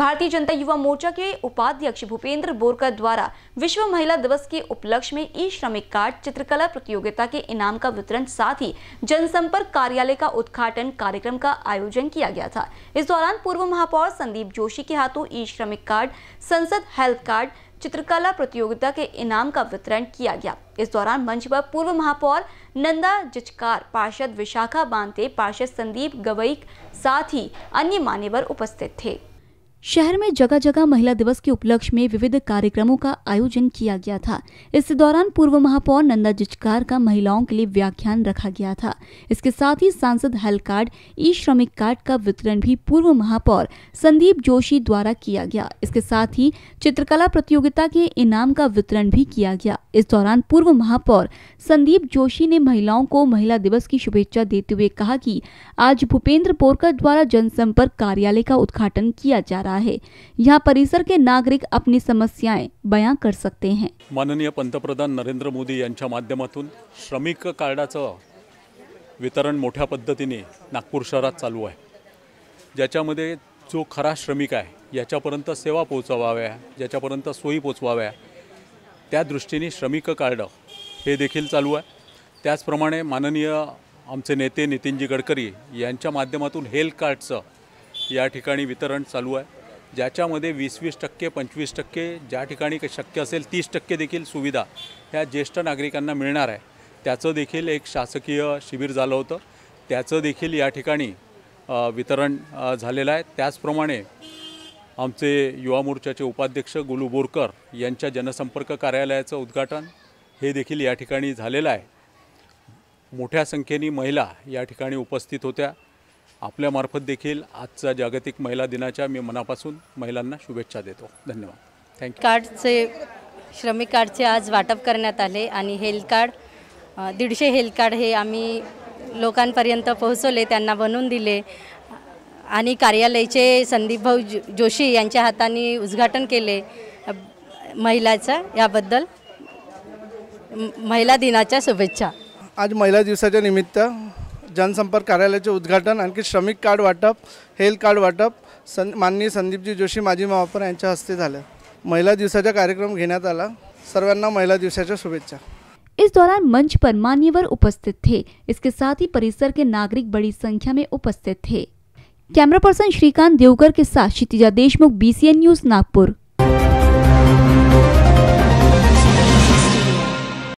भारतीय जनता युवा मोर्चा के उपाध्यक्ष भूपेंद्र बोरकर द्वारा विश्व महिला दिवस के उपलक्ष्य में ई श्रमिक कार्ड चित्रकला प्रतियोगिता के इनाम का वितरण साथ ही जनसंपर्क कार्यालय का उद्घाटन कार्यक्रम का आयोजन किया गया था इस दौरान पूर्व महापौर संदीप जोशी के हाथों ई श्रमिक कार्ड संसद हेल्थ कार्ड चित्रकला प्रतियोगिता के इनाम का वितरण किया गया इस दौरान मंच पर पूर्व महापौर नंदा जिचकार पार्षद विशाखा बांते पार्षद संदीप गवई साथ ही अन्य मान्यवर उपस्थित थे शहर में जगह जगह महिला दिवस के उपलक्ष्य में विविध कार्यक्रमों का आयोजन किया गया था इस दौरान पूर्व महापौर नंदा जिचकार का महिलाओं के लिए व्याख्यान रखा गया था इसके साथ ही सांसद हेल्थ कार्ड ई श्रमिक कार्ड का वितरण भी पूर्व महापौर संदीप जोशी द्वारा किया गया इसके साथ ही चित्रकला प्रतियोगिता के इनाम का वितरण भी किया गया इस दौरान पूर्व महापौर संदीप जोशी ने महिलाओं को महिला दिवस की शुभेच्छा देते हुए कहा की आज भूपेंद्र पोरकर द्वारा जनसंपर्क कार्यालय का उद्घाटन किया जा रहा आहे है यहाँ परिसर के नागरिक अपनी समस्याएं बयां कर सकते हैं माननीय पंतप्रधान नरेंद्र मोदी यांच्या माध्यमातून श्रमिक कार्डाचं वितरण मोठ्या पद्धतीने नागपूर शहरात चालू आहे ज्याच्यामध्ये जो खरा श्रमिक आहे याच्यापर्यंत सेवा पोचवाव्या ज्याच्यापर्यंत सोयी पोचवाव्या त्या दृष्टीने श्रमिक कार्ड हे देखील चालू आहे त्याचप्रमाणे माननीय आमचे नेते नितीनजी गडकरी यांच्या माध्यमातून हेल्थ कार्डचं या ठिकाणी वितरण चालू आहे ज्याच्यामध्ये वीस वीस टक्के पंचवीस टक्के ज्या ठिकाणी शक्य असेल तीस टक्के देखील सुविधा ह्या ज्येष्ठ नागरिकांना मिळणार आहे त्याचं देखील एक शासकीय शिबिर झालं होतं त्याचं देखील या ठिकाणी वितरण झालेलं आहे त्याचप्रमाणे आमचे युवा मोर्चाचे उपाध्यक्ष गुलू बोरकर यांच्या जनसंपर्क कार्यालयाचं उद्घाटन हे देखील या ठिकाणी झालेलं आहे मोठ्या संख्येने महिला या ठिकाणी उपस्थित होत्या आपल्यामार्फत देखील आजचा जागतिक महिला दिनाच्या मी मनापासून महिलांना शुभेच्छा देतो धन्यवाद थँक्यू कार्डचे श्रमिक कार्डचे आज वाटप करण्यात आले आणि हेल्थ कार्ड दीडशे हेल्थ कार्ड हे आम्ही लोकांपर्यंत पोहोचवले त्यांना बनवून दिले आणि कार्यालयाचे संदीप भाऊ जोशी यांच्या हाताने उद्घाटन केले महिलाचं याबद्दल महिला दिनाच्या शुभेच्छा आज महिला दिवसाच्या निमित्त जनसंपर्क कार्यालय उद्घाटन आखिर श्रमिक कार्ड वाटप हेल्थ कार्ड वाटप सं माननीय संदीपजी जोशी मजी महापौर हैं हस्ते महिला दिवस कार्यक्रम घे आला सर्वान महिला दिवस शुभेच्छा इस दौरान मंच पर मान्यवर उपस्थित थे इसके साथ ही परिसर के नागरिक बड़ी संख्या में उपस्थित थे कैमरा पर्सन श्रीकांत देवकर के साथ क्षितिजा देशमुख बीसीएन न्यूज नागपुर